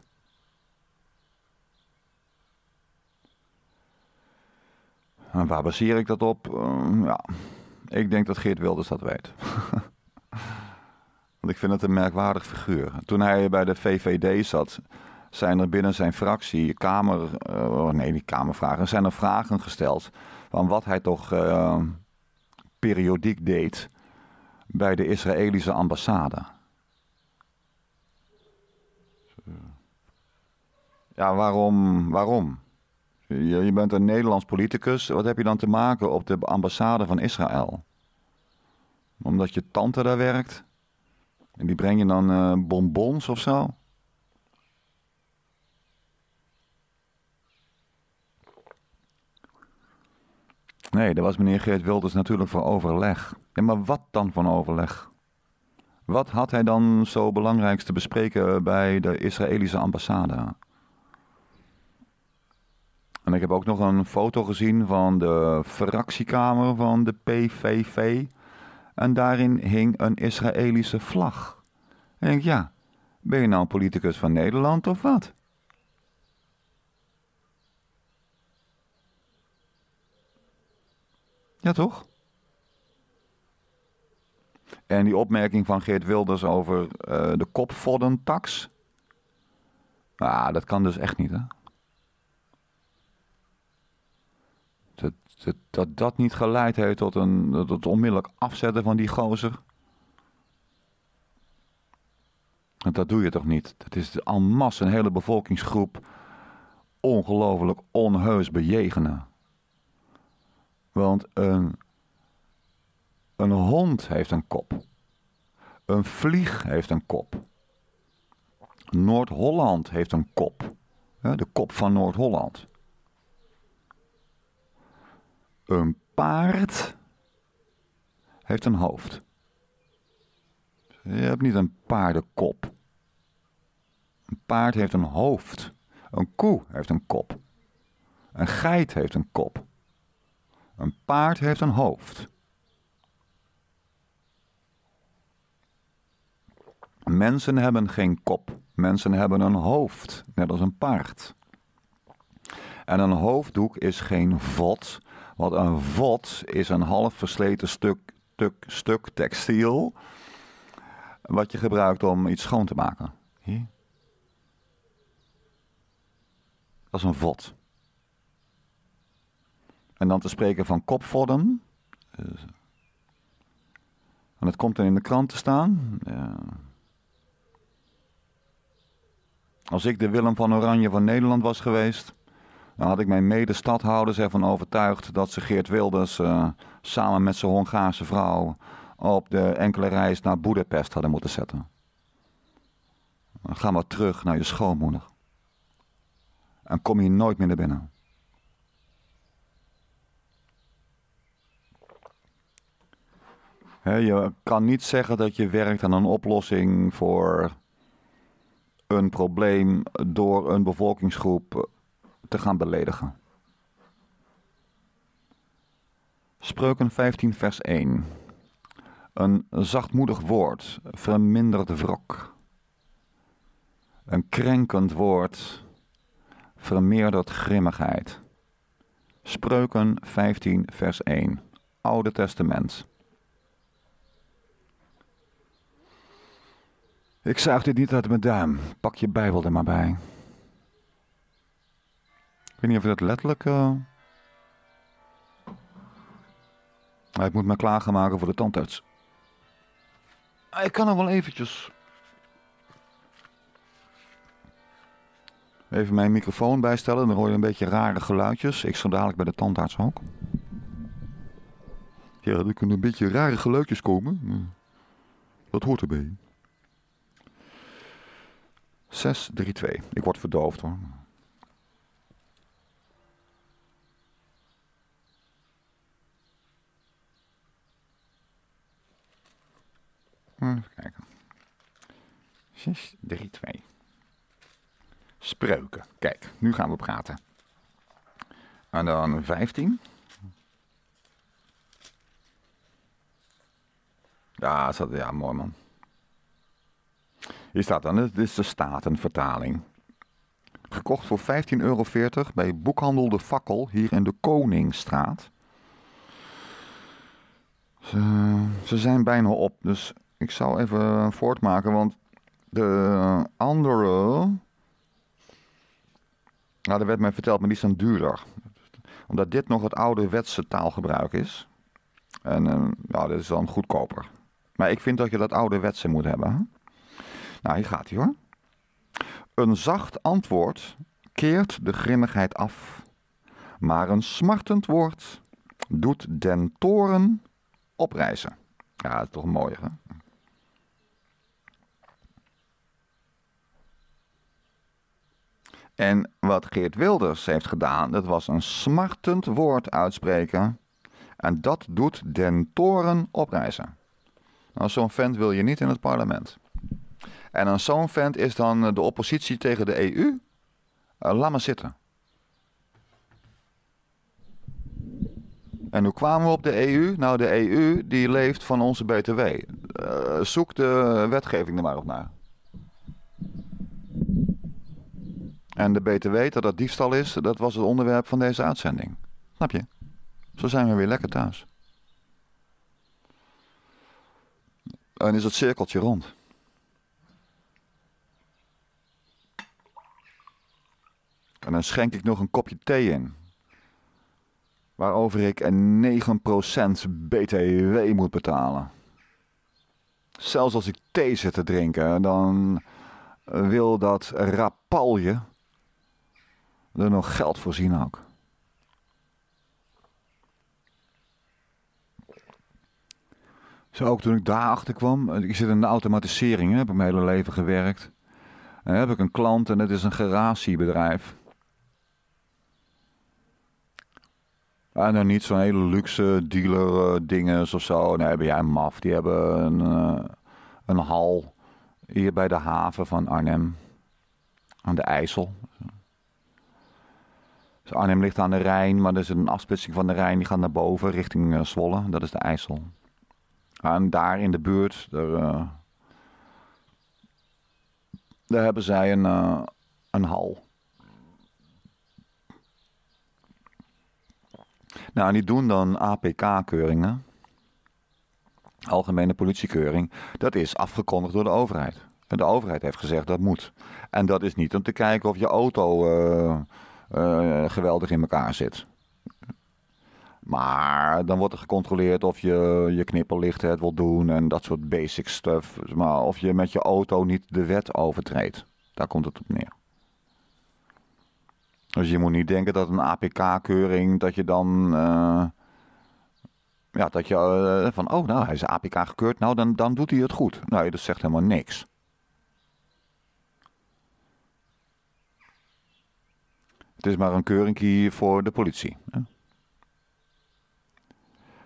waar baseer ik dat op? Ehm, ja, ik denk dat Geert Wilders dat weet. Want ik vind het een merkwaardig figuur. Toen hij bij de VVD zat, zijn er binnen zijn fractie kamer, eh, oh nee, niet kamervragen, zijn er vragen gesteld van wat hij toch eh, periodiek deed bij de Israëlische ambassade. Ja, waarom? waarom? Je, bent een Nederlands politicus, wat heb je dan te maken op de ambassade van Israël? Omdat je tante daar werkt? En die breng je dan eh, bonbons of zo? Nee, dat was meneer Geert Wilders natuurlijk voor overleg. maar wat dan van overleg? Wat had hij dan zo belangrijks te bespreken bij de Israëlische ambassade? En ik heb ook nog een foto gezien van de fractiekamer van de PVV. En daarin hing een Israëlische vlag. ik denk, ja, ben je nou een politicus van Nederland of wat? Ja, toch? En die opmerking van Geert Wilders over uh, de tax nou, ah, dat kan dus echt niet, hè? Dat dat, dat, niet geleid heeft tot, een, tot het onmiddellijk afzetten van die gozer. en dat doe je toch niet? Dat is en masse een hele bevolkingsgroep ongelooflijk onheus bejegenen. Want een, een hond heeft een kop. Een vlieg heeft een kop. Noord-Holland heeft een kop. De kop van Noord-Holland. Een paard heeft een hoofd. Je hebt niet een paardenkop. Een paard heeft een hoofd. Een koe heeft een kop. Een geit heeft een kop. Een paard heeft een hoofd. Mensen hebben geen kop. Mensen hebben een hoofd, net als een paard. En een hoofddoek is geen vod, want een vod is een half versleten stuk, stuk, stuk textiel wat je gebruikt om iets schoon te maken. Dat is een vod. En dan te spreken van kopvodden. Eh, en het komt dan in de krant te staan. Als ik de Willem van Oranje van Nederland was geweest, dan had ik mijn medestadhouders ervan overtuigd dat ze Geert Wilders eh, samen met zijn Hongaarse vrouw op de enkele reis naar Boedapest hadden moeten zetten. ga maar terug naar je schoonmoeder. En kom hier nooit meer naar binnen. je kan niet zeggen dat je werkt aan een oplossing voor een probleem door een bevolkingsgroep te gaan beledigen. Spreuken 15, vers 1. Een zachtmoedig woord vermindert wrok. Een krenkend woord vermeerdert grimmigheid. Spreuken 15, vers 1. Oude Testament. Ik zag dit niet uit mijn duim. Pak je Bijbel er maar bij. Ik weet niet of je dat letterlijk. Uh... Ik moet me klaar maken voor de tandarts. Ah, ik kan hem wel eventjes. Even mijn microfoon bijstellen, dan hoor je een beetje rare geluidjes. Ik zo dadelijk bij de tandarts ook. Ja, er kunnen een beetje rare geluidjes komen. Dat hoort erbij. 6, 3, 2. Ik word verdoofd hoor. Hmm, even kijken. 6, 3, 2. Spreuken. Kijk, nu gaan we praten. En dan 15. Ja, dat, ja mooi man. Hier staat dan, dit is de Statenvertaling. Gekocht voor 15,40 euro bij Boekhandel De Fakkel hier in de Koningstraat. Ze, ze zijn bijna op, dus ik zou even voortmaken, want de andere... Nou, er werd mij verteld, maar die zijn duurder. Omdat dit nog het ouderwetse taalgebruik is. En ja, eh, nou, dit is dan goedkoper. Maar ik vind dat je dat ouderwetse moet hebben. Nou, hier gaat hij hoor. Een zacht antwoord keert de grimmigheid af, maar een smartend woord doet den toren oprijzen. Ja, dat is toch mooi, hè? En wat Geert Wilders heeft gedaan, dat was een smartend woord uitspreken. En dat doet den toren oprijzen. nou, zo'n vent wil je niet in het parlement. En dan zo'n vent is dan eh, de oppositie tegen de EU. Eh, laat maar zitten. En hoe kwamen we op de EU? Nou, de EU die leeft van onze BTW. Eh, zoek de wetgeving er maar op naar. En de BTW, dat dat diefstal is, dat was het onderwerp van deze uitzending. Snap je? Zo zijn we weer lekker thuis. En is het cirkeltje rond. En dan schenk ik nog een kopje thee in. Waarover ik een 9% BTW moet betalen. Zelfs als ik thee zit te drinken, dan wil dat rapalje er nog geld voor zien ook. Zo ook toen ik daarachter kwam. Eh, ik zit in de automatisering, heb ik mijn hele leven gewerkt. En eh, heb ik een klant en het is een garatiebedrijf. En nou, dan niet zo'n hele luxe dealer eh, dingen of zo. Nee, nou, hebben jij een MAF. Die hebben een, eh, een hal hier bij de haven van Arnhem. Aan de IJssel. Dus Arnhem ligt aan de Rijn, maar er is een afsplitsing van de Rijn. Die gaat naar boven, richting eh, Zwolle. Dat is de IJssel. En daar in de buurt, daar, daar hebben zij een, een hal. Nou, en die doen dan APK-keuringen. Algemene politiekeuring. Dat is afgekondigd door de overheid. En de overheid heeft gezegd dat moet. En dat is niet om te kijken of je auto eh, eh, geweldig in elkaar zit. Maar dan wordt er gecontroleerd of je je knipperlichten het wil doen en dat soort basic stuff. Maar of je met je auto niet de wet overtreedt. Daar komt het op neer. Dus je moet niet denken dat een APK-keuring, dat je dan. Eh, ja, dat je eh, van, oh nou, hij is APK gekeurd, nou dan, dan doet hij het goed. Nee, dat zegt helemaal niks. Het is maar een keuring voor de politie.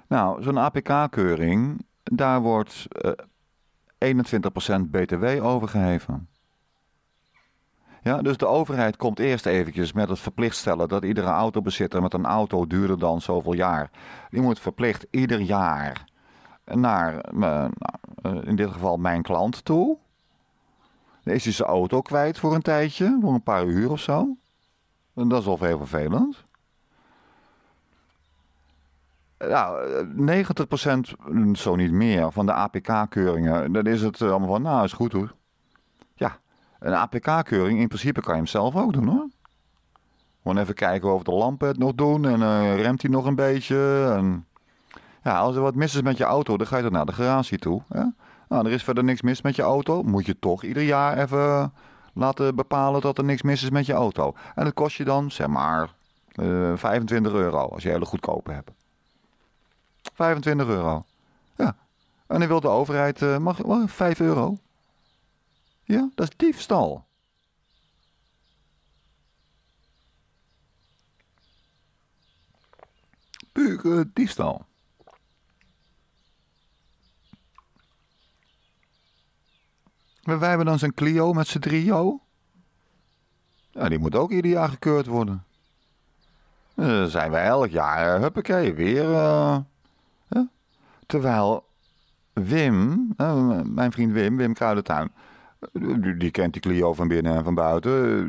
Nou, zo'n APK-keuring, daar wordt 21% eh, BTW overgeheven. Ja, dus de overheid komt eerst eventjes met het verplicht stellen dat iedere autobezitter met een auto duurder dan zoveel jaar. Die moet verplicht ieder jaar naar, eh, nou, eh, in dit geval mijn klant toe. Dan is hij zijn auto kwijt voor een tijdje, voor een paar uur of zo. En dat is al heel vervelend. Eh, nou, 90%, mm, zo niet meer, van de APK-keuringen, dan is het allemaal van, nou is goed hoor. Een APK-keuring, in principe kan je hem zelf ook doen hoor. Gewoon even kijken of de lampen het nog doen en uh, remt hij nog een beetje. En... Ja, als er wat mis is met je auto, dan ga je dan naar de garage toe. Hè? Nou, er is verder niks mis met je auto, moet je toch ieder jaar even laten bepalen dat er niks mis is met je auto. En dat kost je dan, zeg maar, uh, eh, 25 euro als je hele goedkope hebt. 25 euro. Ja. En dan wil de overheid, eh, mag, 5 euro. Ja, dat is diefstal. Puur eh, diefstal. Maar wij hebben dan zijn Clio met z'n trio. Ja, die moet ook ieder jaar gekeurd worden. Eh, dan zijn we elk jaar, eh, huppakee, weer. Uh, Terwijl Wim, mijn vriend Wim, Wim Kruidentuin die kent die Clio van binnen en van buiten.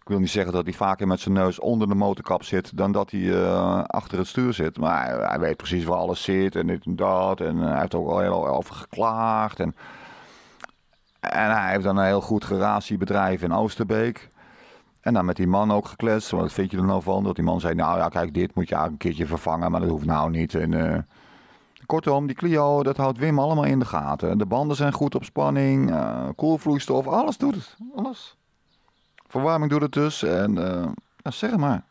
Ik wil niet zeggen dat hij vaker met zijn neus onder de motorkap zit dan dat hij eh, achter het stuur zit. Maar hij, weet precies waar alles zit en dit en dat. En eh, hij heeft ook al heel over geklaagd. En, en hij heeft dan een heel goed geratiebedrijf in Oosterbeek. En dan met die man ook gekletst. Wat vind je er nou van? Dat die man zei, nou ja, kijk, dit moet je eigenlijk een keertje vervangen. Maar dat hoeft nou niet. En, eh, Kortom, die Clio, dat houdt Wim allemaal in de gaten. De banden zijn goed op spanning, eh, koelvloeistof, alles doet het. Alles. Verwarming doet het dus. En uh, nou, zeg maar.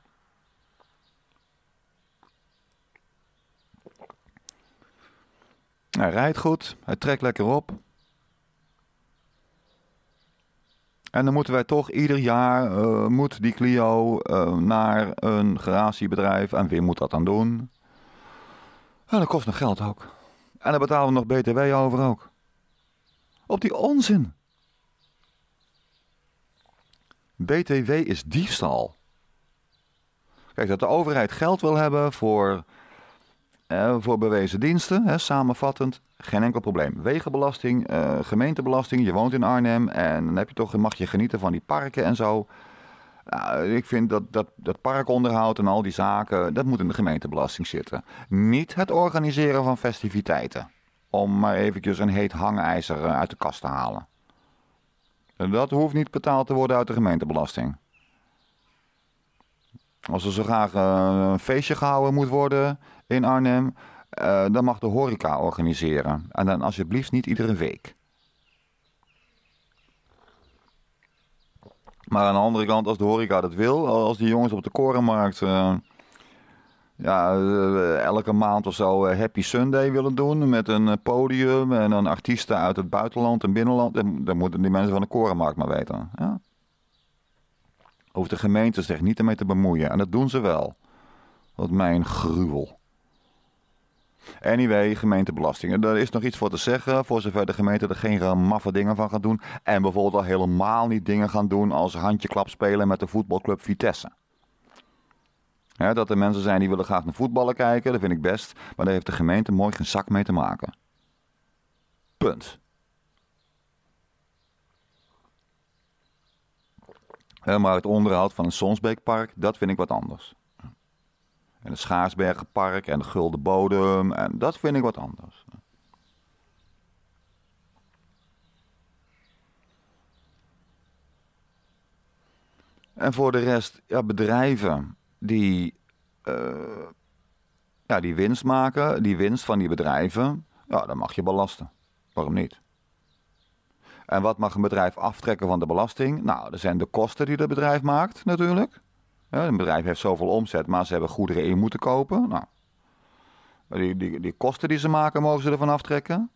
Hij rijdt goed, hij trekt lekker op. En dan moeten wij toch ieder jaar, eh, moet die Clio naar een garatiebedrijf. En Wim moet dat dan doen? Nou, dat kost nog geld ook. En daar betalen we nog BTW over ook. Op die onzin. BTW is diefstal. Kijk, dat de overheid geld wil hebben voor, eh, voor bewezen diensten, hè, samenvattend, geen enkel probleem. Wegenbelasting, eh, gemeentebelasting, je woont in Arnhem en dan heb je toch, mag je genieten van die parken en zo. Nou, ik vind dat, dat, dat parkonderhoud en al die zaken, dat moet in de gemeentebelasting zitten. Niet het organiseren van festiviteiten. Om maar eventjes een heet hangijzer eh, uit de kast te halen. Dat hoeft niet betaald te worden uit de gemeentebelasting. Als er zo graag eh, een feestje gehouden moet worden in Arnhem, eh, dan mag de horeca organiseren. En dan alsjeblieft niet iedere week. Maar aan de andere kant, als de horeca dat wil, als die jongens op de korenmarkt eh, ja, eh, elke maand of zo eh, Happy Sunday willen doen met een podium en een artiesten uit het buitenland en binnenland, dan moeten die mensen van de korenmarkt maar weten. Ja? Hoeft de gemeente zich niet ermee te bemoeien. En dat doen ze wel. Wat mijn gruwel. Anyway, gemeentebelastingen. Er is nog iets voor te zeggen. Voor zover de gemeente er geen maffe dingen van gaat doen. En bijvoorbeeld al helemaal niet dingen gaan doen als handjeklap spelen met de voetbalclub Vitesse. dat er mensen zijn die willen graag naar voetballen kijken, dat vind ik best. Maar daar heeft de gemeente mooi geen zak mee te maken. Punt. maar het onderhoud van een Sonsbeekpark, dat vind ik wat anders. En het Schaarsbergenpark en de Gulden Bodem. En dat vind ik wat anders. En voor de rest, ja, bedrijven die, eh, ja, die winst maken, die winst van die bedrijven, ja, dan mag je belasten. Waarom niet? En wat mag een bedrijf aftrekken van de belasting? Nou, er zijn de kosten die het bedrijf maakt natuurlijk. Een bedrijf heeft zoveel omzet, maar ze hebben goederen in moeten kopen. Nou, die, die, die kosten die ze maken, mogen ze ervan aftrekken.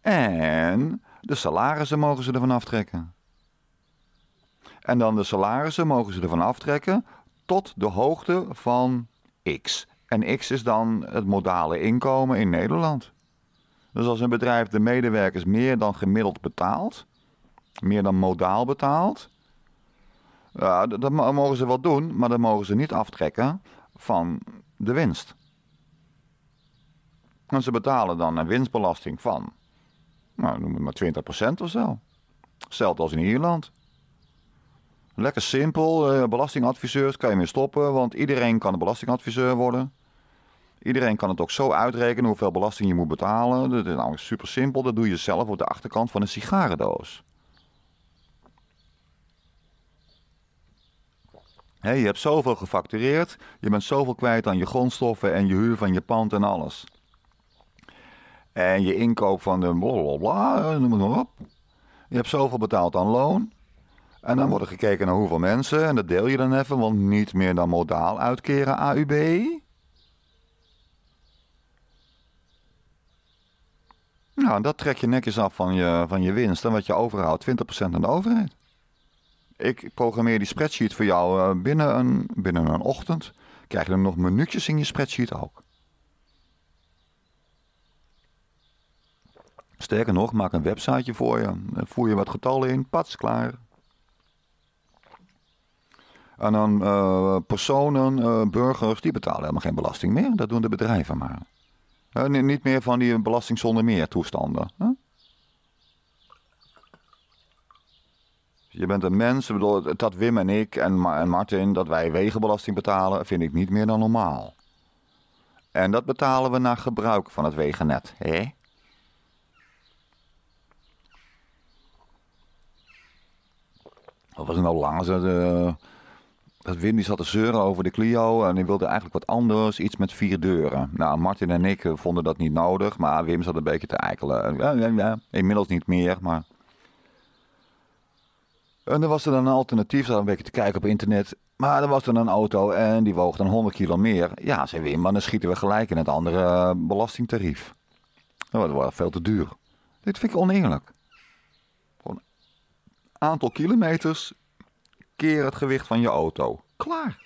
En de salarissen mogen ze ervan aftrekken. En dan de salarissen mogen ze ervan aftrekken tot de hoogte van X. En X is dan het modale inkomen in Nederland. Dus als een bedrijf de medewerkers meer dan gemiddeld betaalt, meer dan modaal betaalt, ja, dat, mogen ze wel doen, maar dat mogen ze niet aftrekken van de winst. En ze betalen dan een winstbelasting van, nou, noem het maar 20% of zo. Hetzelfde als in Ierland. Lekker simpel, eh, belastingadviseurs kan je mee stoppen, want iedereen kan een belastingadviseur worden. Iedereen kan het ook zo uitrekenen hoeveel belasting je moet betalen. Dat is namelijk super simpel, dat doe je zelf op de achterkant van een sigarendoos. je hebt zoveel gefactureerd, je bent zoveel kwijt aan je grondstoffen en je huur van je pand en alles. En je inkoop van de blablabla, noem het maar op. Je hebt zoveel betaald aan loon. En dan wordt er gekeken naar hoeveel mensen en dat deel je dan even, want niet meer dan modaal uitkeren AUB. Nou, dat trek je netjes af van je, van je winst en wat je overhoudt, 20% aan de overheid ik programmeer die spreadsheet voor jou eh, binnen een, binnen een ochtend. Krijg je dan nog minuutjes in je spreadsheet ook. Sterker nog, maak een websiteje voor je. Voer je wat getallen in, pats, klaar. En dan eh, personen, eh, burgers, die betalen helemaal geen belasting meer. Dat doen de bedrijven maar. niet meer van die belasting zonder meer toestanden. Huh? Je bent een mens. Ik bedoel, dat Wim en ik en, Martin, dat wij wegenbelasting betalen, vind ik niet meer dan normaal. En dat betalen we naar gebruik van het wegennet, hè? Wat was nou nou lang? Eh, dat Wim die zat te zeuren over de Clio en die wilde eigenlijk wat anders, iets met vier deuren. Nou, Martin en ik eh, vonden dat niet nodig, maar Wim zat een beetje te eikelen. Inmiddels niet meer, maar en dan was er dan een alternatief, daar een beetje te kijken op internet. Maar er was dan een auto en die woog dan 100 kilo meer. Ja, zei Wim, maar dan schieten we gelijk in het andere eh, belastingtarief. Dat wordt veel te duur. Dit vind ik oneerlijk. Gewoon een aantal kilometers keer het gewicht van je auto. Klaar.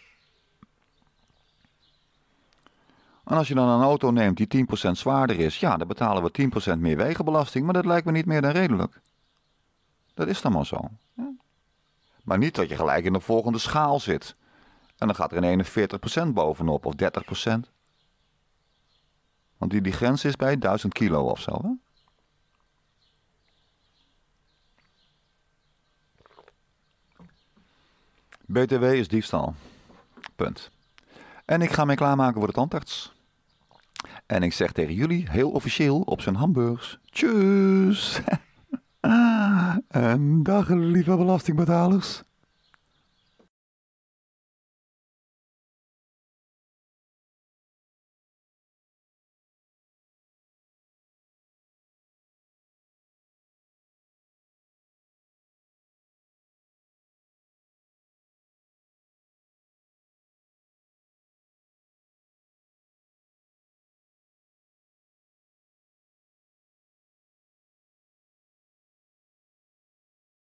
En als je dan een auto neemt die 10% zwaarder is, ja, dan betalen we 10% meer wegenbelasting, maar dat lijkt me niet meer dan redelijk. Dat is dan maar zo. Maar niet dat je gelijk in de volgende schaal zit. En dan gaat er een 41% bovenop of 30%. Want die, die grens is bij 1000 kilo of zo. Hè? BTW is diefstal. Punt. En ik ga mij klaarmaken voor de tandarts. En ik zeg tegen jullie heel officieel op zijn hamburgers. Tjus! Ah, en dag lieve belastingbetalers.